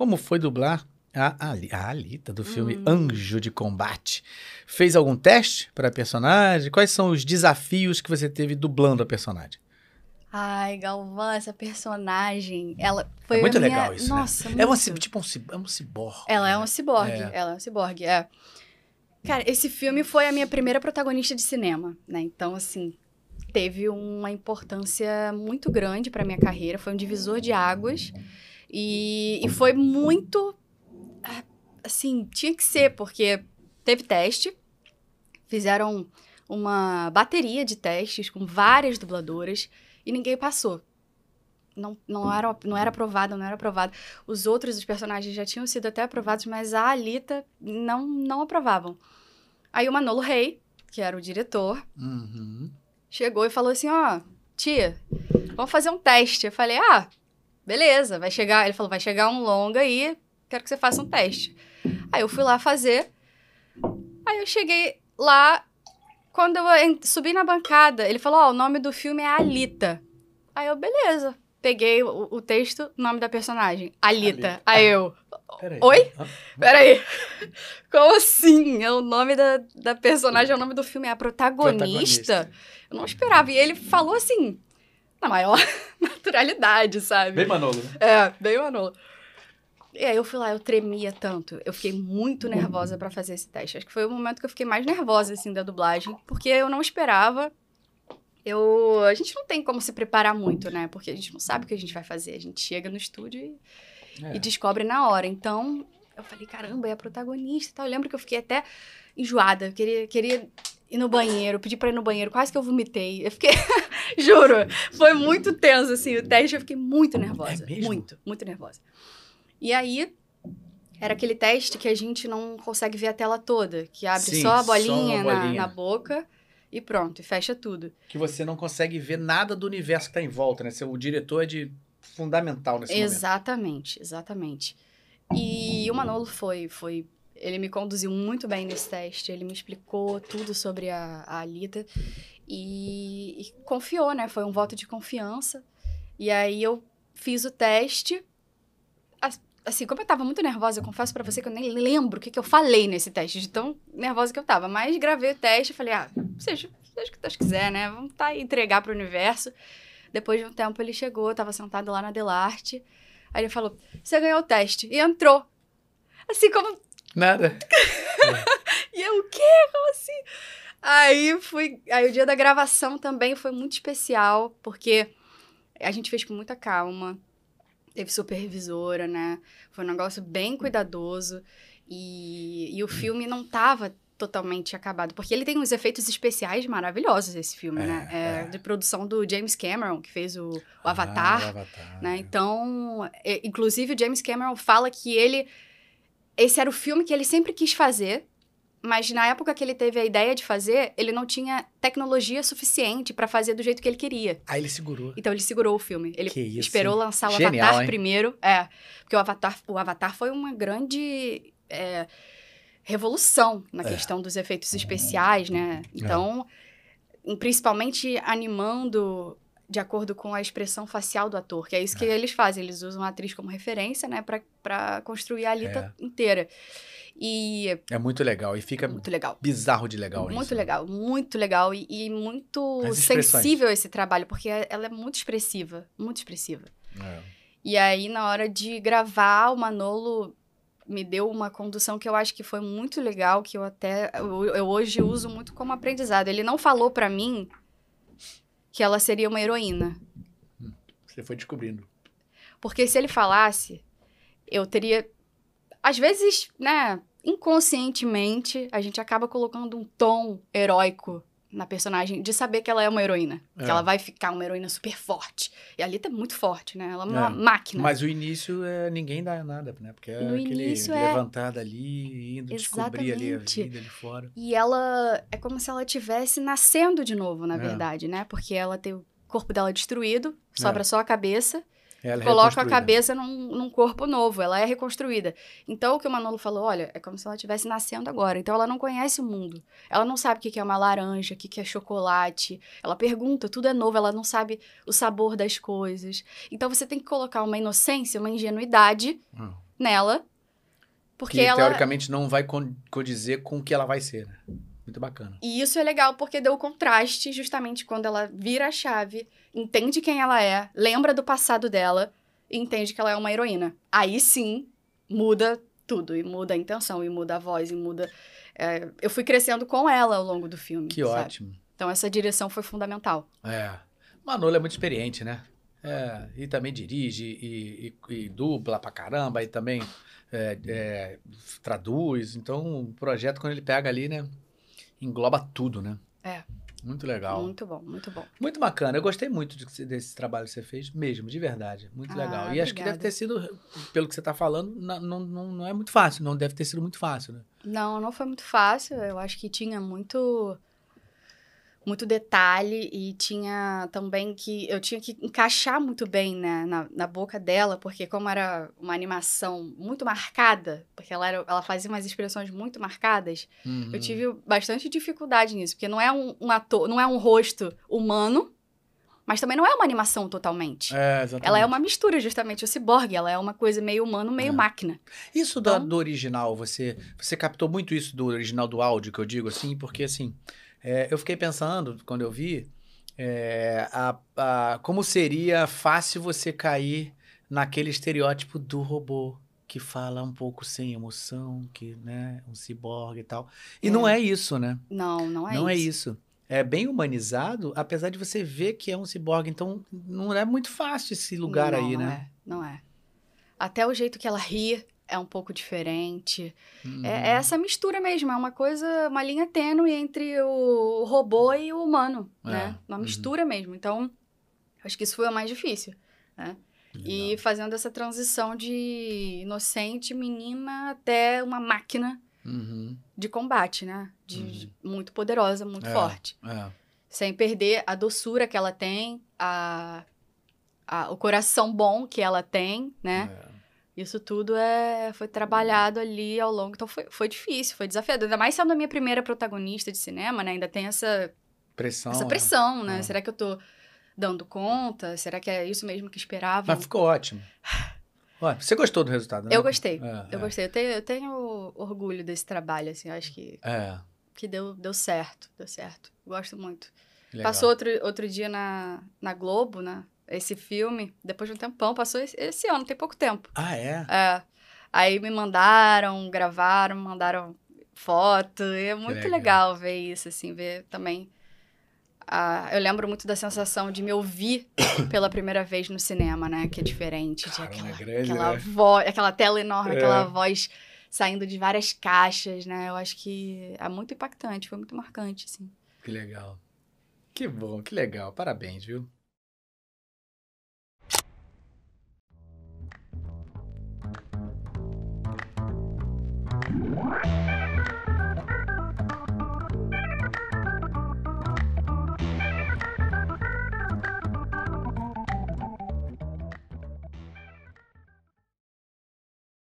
como foi dublar a, a Alita do filme hum. Anjo de Combate. Fez algum teste para a personagem? Quais são os desafios que você teve dublando a personagem? Ai, Galvão, essa personagem, ela é foi é muito legal isso, né? Nossa, né? Muito. É uma, tipo um, é um ciborgue. Ela é né? é um ciborgue, é. ela é um ciborgue, é. Cara, esse filme foi a minha primeira protagonista de cinema, né? Então, assim, teve uma importância muito grande para minha carreira, foi um divisor de águas. E, hum. e foi muito. Assim, tinha que ser, porque teve teste, fizeram uma bateria de testes com várias dubladoras e ninguém passou. Não, não, era, não era aprovada, não era aprovada. Os outros, os personagens já tinham sido até aprovados, mas a Alita não, não aprovavam. Aí o Manolo Rey, que era o diretor, uhum. chegou e falou assim: Ó, oh, tia, vamos fazer um teste. Eu falei: Ah, beleza, vai chegar. Ele falou, vai chegar um longa aí, quero que você faça um teste. Aí eu fui lá fazer. Aí eu cheguei lá, quando eu subi na bancada, ele falou, ó, oh, o nome do filme é Alita. Aí eu, beleza. Peguei o, o texto, nome da personagem, Alita. Alita. Aí eu, Peraí. Oi? Ah, ah. Peraí. Como assim? É o nome da, da personagem, é o nome do filme, é a protagonista. protagonista. Eu não esperava. E ele falou assim, na maior naturalidade, sabe? Bem Manolo. Né? É, bem Manolo. E aí eu fui lá, eu tremia tanto. Eu fiquei muito nervosa para fazer esse teste. Acho que foi o momento que eu fiquei mais nervosa, assim, da dublagem. Porque eu não esperava. Eu... A gente não tem como se preparar muito, né? Porque a gente não sabe o que a gente vai fazer. A gente chega no estúdio e, é. e descobre na hora. Então, eu falei, caramba, é a protagonista e tal. Eu lembro que eu fiquei até enjoada. Eu queria, queria ir no banheiro, pedi pra ir no banheiro. Quase que eu vomitei. Eu fiquei... Juro. Foi muito tenso, assim, o teste. Eu fiquei muito é nervosa. É muito, muito nervosa. E aí, era aquele teste que a gente não consegue ver a tela toda, que abre Sim, só a bolinha, só bolinha. Na, na, boca e pronto, e fecha tudo. Que você não consegue ver nada do universo que está em volta, né? O diretor é de fundamental nesse exatamente, momento. Exatamente, exatamente. E o Manolo foi, foi. Ele me conduziu muito bem nesse teste, ele me explicou tudo sobre a, a Alita. E, e confiou, né? Foi um voto de confiança. E aí eu fiz o teste. Assim, como eu tava muito nervosa, eu confesso para você que eu nem lembro o que, que eu falei nesse teste, de tão nervosa que eu tava. Mas gravei o teste e falei, ah, seja, seja o que Deus quiser, né? Vamos tá, entregar pro universo. Depois de um tempo ele chegou, eu tava sentado lá na Delarte. Aí ele falou, você ganhou o teste. E entrou. Assim como... Nada. e eu, o quê? Como assim? Aí fui. Aí o dia da gravação também foi muito especial, porque a gente fez com muita calma. Teve supervisora, né? Foi um negócio bem cuidadoso. E, e o filme não tava totalmente acabado. Porque ele tem uns efeitos especiais maravilhosos, esse filme, é, né? É, é, De produção do James Cameron, que fez o, o Avatar. Ah, o Avatar. Né? É. Então, é, inclusive, o James Cameron fala que ele. Esse era o filme que ele sempre quis fazer, mas na época que ele teve a ideia de fazer, ele não tinha tecnologia suficiente para fazer do jeito que ele queria. Aí ele segurou. Então ele segurou o filme. Ele que isso, esperou hein? lançar o Genial, Avatar hein? primeiro. É, porque o Avatar, o Avatar foi uma grande é, revolução na é. questão dos efeitos especiais, né? É. Então, é. principalmente animando de acordo com a expressão facial do ator, que é isso que é. eles fazem. Eles usam a atriz como referência, né, para construir a é. lita inteira. E é muito legal e fica muito legal. bizarro de legal. Muito isso, né? legal, muito legal e, e muito sensível esse trabalho porque é, ela é muito expressiva, muito expressiva. É. E aí na hora de gravar o Manolo me deu uma condução que eu acho que foi muito legal, que eu até eu, eu hoje uso muito como aprendizado. Ele não falou para mim que ela seria uma heroína. Hum, você foi descobrindo. Porque se ele falasse, eu teria às vezes, né, inconscientemente, a gente acaba colocando um tom heróico na personagem de saber que ela é uma heroína. É. Que ela vai ficar uma heroína super forte. E a Lita tá é muito forte, né? Ela é uma é. máquina. Mas o início é ninguém dá nada, né? Porque é no aquele levantado é... levantar indo Exatamente. descobrir ali a vida ali fora. E ela é como se ela tivesse nascendo de novo, na é. verdade, né? Porque ela tem o corpo dela destruído, é. sobra só a cabeça. Ela coloca é a cabeça num, num, corpo novo, ela é reconstruída. Então, o que o Manolo falou, olha, é como se ela estivesse nascendo agora. Então, ela não conhece o mundo. Ela não sabe o que é uma laranja, o que é chocolate. Ela pergunta, tudo é novo, ela não sabe o sabor das coisas. Então, você tem que colocar uma inocência, uma ingenuidade hum. nela. Porque que, ela... teoricamente, não vai condizer com o que ela vai ser, né? Muito bacana. E isso é legal porque deu o contraste justamente quando ela vira a chave, entende quem ela é, lembra do passado dela e entende que ela é uma heroína. Aí sim muda tudo, e muda a intenção, e muda a voz, e muda. É, eu fui crescendo com ela ao longo do filme. Que sabe? ótimo. Então essa direção foi fundamental. É. Manolo é muito experiente, né? É, e também dirige, e, e, e, dubla pra caramba, e também é, é, traduz. Então, o projeto, quando ele pega ali, né? engloba tudo, né? É. Muito legal. Muito bom, muito bom. Muito bacana. Eu gostei muito de, desse trabalho que você fez, mesmo, de verdade. Muito ah, legal. E obrigada. acho que deve ter sido, pelo que você está falando, não, não, não é muito fácil. Não deve ter sido muito fácil, né? Não, não foi muito fácil. Eu acho que tinha muito muito detalhe e tinha também que eu tinha que encaixar muito bem né, na, na boca dela, porque como era uma animação muito marcada, porque ela, era, ela fazia umas expressões muito marcadas, uhum. eu tive bastante dificuldade nisso, porque não é um, um, ator, não é um rosto humano, mas também não é uma animação totalmente. É, exatamente. Ela é uma mistura, justamente, o ciborgue. Ela é uma coisa meio humano, meio é. máquina. Isso então, do, do original, você, você captou muito isso do original do áudio, que eu digo assim, porque assim é, eu fiquei pensando, quando eu vi, é, a, a, como seria fácil você cair naquele estereótipo do robô que fala um pouco sem emoção, que, né, um ciborgue e tal. E é. não é isso, né? Não, não é não é isso. é isso. É bem humanizado, apesar de você ver que é um ciborgue. Então, não é muito fácil esse lugar não, aí, não né? É. Não é. Até o jeito que ela ri, é um pouco diferente. É, é, uhum. essa mistura mesmo, é uma coisa, uma linha tênue entre o robô e o humano, é. né? Uma uhum. mistura uhum. mesmo. Então, acho que isso foi o mais difícil, né? E fazendo essa transição de inocente menina até uma máquina uhum. de combate, né? De, uhum. de muito poderosa, muito é, forte. É. Sem perder a doçura que ela tem, a, a, o coração bom que ela tem, né? É. Isso tudo é, foi trabalhado ali ao longo. Então foi, foi difícil, foi desafiador. Ainda mais sendo a minha primeira protagonista de cinema, né? Ainda tem essa pressão. Essa né? pressão, é. né? É. Será que eu tô dando conta? Será que é isso mesmo que esperava? Mas ficou ótimo. Ué, você gostou do resultado, né? Eu gostei. É, eu é. gostei. Eu tenho, eu tenho, orgulho desse trabalho, assim. Eu acho que, é. que deu, deu certo. Deu certo. Gosto muito. Legal. Passou outro, outro dia na, na Globo, né? esse filme, depois de um tempão, passou esse, esse ano, tem pouco tempo. Ah, é? É. Aí me mandaram, gravaram, mandaram foto. é muito legal. legal. ver isso, assim, ver também. Ah, eu lembro muito da sensação de me ouvir pela primeira vez no cinema, né? Que é diferente Cara, de aquela, grande, aquela né? voz, aquela tela enorme, é. aquela voz saindo de várias caixas, né? Eu acho que é muito impactante, foi muito marcante, assim. Que legal. Que bom, que legal. Parabéns, viu?